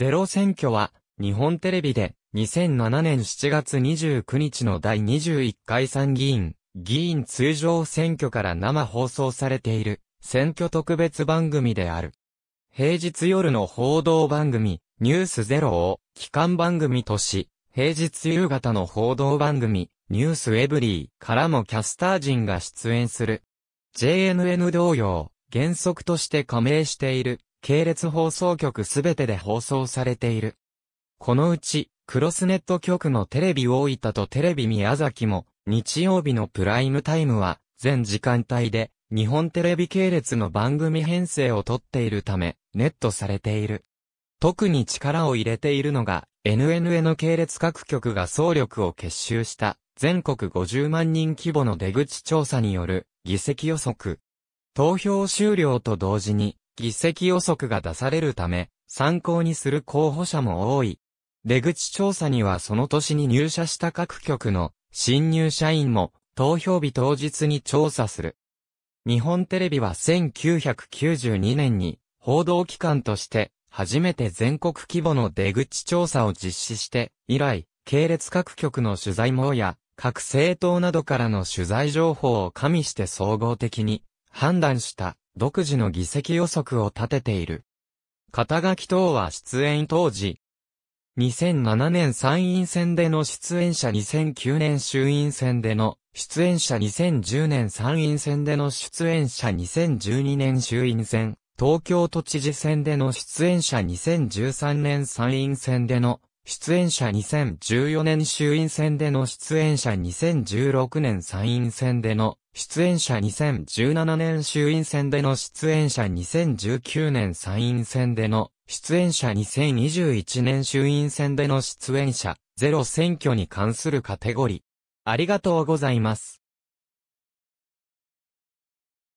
ゼロ選挙は、日本テレビで、2007年7月29日の第21回参議院、議員通常選挙から生放送されている、選挙特別番組である。平日夜の報道番組、ニュースゼロを、期間番組とし、平日夕方の報道番組、ニュースエブリーからもキャスター陣が出演する。JNN 同様、原則として加盟している系列放送局すべてで放送されている。このうち、クロスネット局のテレビ大分とテレビ宮崎も、日曜日のプライムタイムは、全時間帯で、日本テレビ系列の番組編成をとっているため、ネットされている。特に力を入れているのが、NNN 系列各局が総力を結集した、全国50万人規模の出口調査による、議席予測。投票終了と同時に、議席予測が出されるため、参考にする候補者も多い。出口調査にはその年に入社した各局の新入社員も投票日当日に調査する。日本テレビは1992年に報道機関として初めて全国規模の出口調査を実施して以来、系列各局の取材網や各政党などからの取材情報を加味して総合的に判断した独自の議席予測を立てている。肩書等は出演当時。2007年参院選での出演者2009年衆院選での出演者2010年参院選での出演者2012年衆院選、東京都知事選での出演者2013年参院選での出演者2014年衆院選での出演者2016年参院選での出演者2017年衆院選での出演者2019年参院選での出演者2021年衆院選での出演者ゼロ選挙に関するカテゴリー。ありがとうございます。